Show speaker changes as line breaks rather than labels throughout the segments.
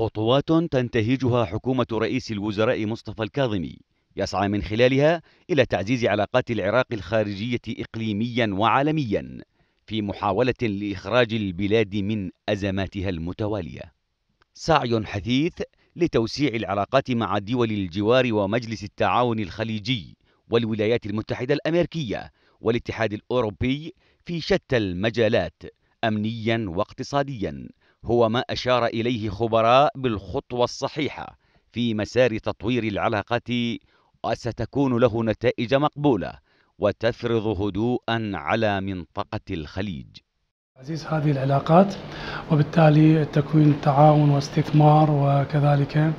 خطوات تنتهجها حكومة رئيس الوزراء مصطفى الكاظمي يسعى من خلالها إلى تعزيز علاقات العراق الخارجية إقليميا وعالميا في محاولة لإخراج البلاد من أزماتها المتوالية سعي حثيث لتوسيع العلاقات مع دول الجوار ومجلس التعاون الخليجي والولايات المتحدة الأمريكية والاتحاد الأوروبي في شتى المجالات أمنيا واقتصاديا هو ما أشار إليه خبراء بالخطوة الصحيحة في مسار تطوير العلاقة وستكون له نتائج مقبولة وتفرض هدوءا على منطقة الخليج
تعزيز هذه العلاقات وبالتالي تكوين تعاون واستثمار وكذلك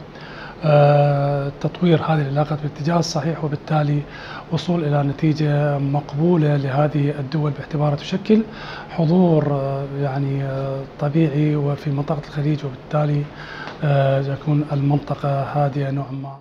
آه، تطوير هذه العلاقات بالاتجاه الصحيح وبالتالي وصول إلى نتيجة مقبولة لهذه الدول باعتبارها تشكل حضور آه، يعني آه، طبيعي وفي منطقة الخليج وبالتالي تكون المنطقة هادئة نوعا ما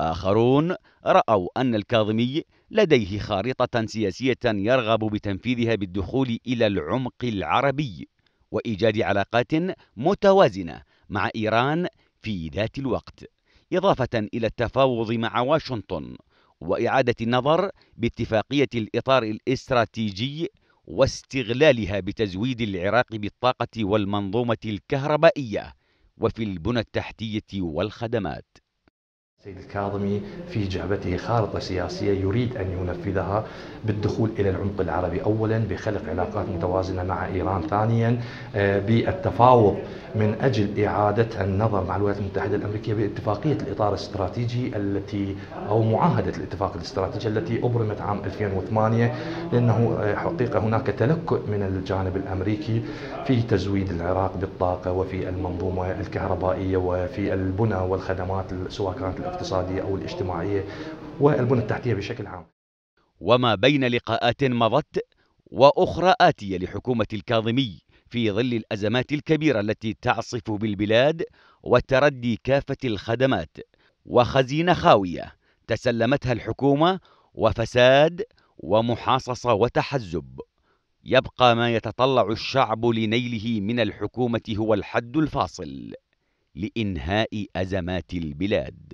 آخرون رأوا أن الكاظمي لديه خارطة سياسية يرغب بتنفيذها بالدخول إلى العمق العربي وإيجاد علاقات متوازنة مع إيران في ذات الوقت إضافة إلى التفاوض مع واشنطن وإعادة النظر باتفاقية الإطار الاستراتيجي واستغلالها بتزويد العراق بالطاقة والمنظومة الكهربائية وفي البنى التحتية والخدمات السيد الكاظمي في جعبته خارطة سياسية يريد أن ينفذها بالدخول إلى العمق
العربي أولا بخلق علاقات متوازنة مع إيران ثانيا آه، بالتفاوض من أجل إعادة النظر مع الولايات المتحدة الأمريكية باتفاقية الإطار الاستراتيجي التي أو معاهدة الاتفاق الاستراتيجي التي أبرمت عام 2008 لأنه آه، حقيقة هناك تلكؤ من الجانب الأمريكي في تزويد العراق بالطاقة وفي المنظومة الكهربائية وفي البنى والخدمات سواء كانت الاقتصادية أو الاجتماعية والبنى التحتية بشكل عام
وما بين لقاءات مضت وأخرى آتية لحكومة الكاظمي في ظل الأزمات الكبيرة التي تعصف بالبلاد وتردي كافة الخدمات وخزينة خاوية تسلمتها الحكومة وفساد ومحاصصة وتحزب يبقى ما يتطلع الشعب لنيله من الحكومة هو الحد الفاصل لإنهاء أزمات البلاد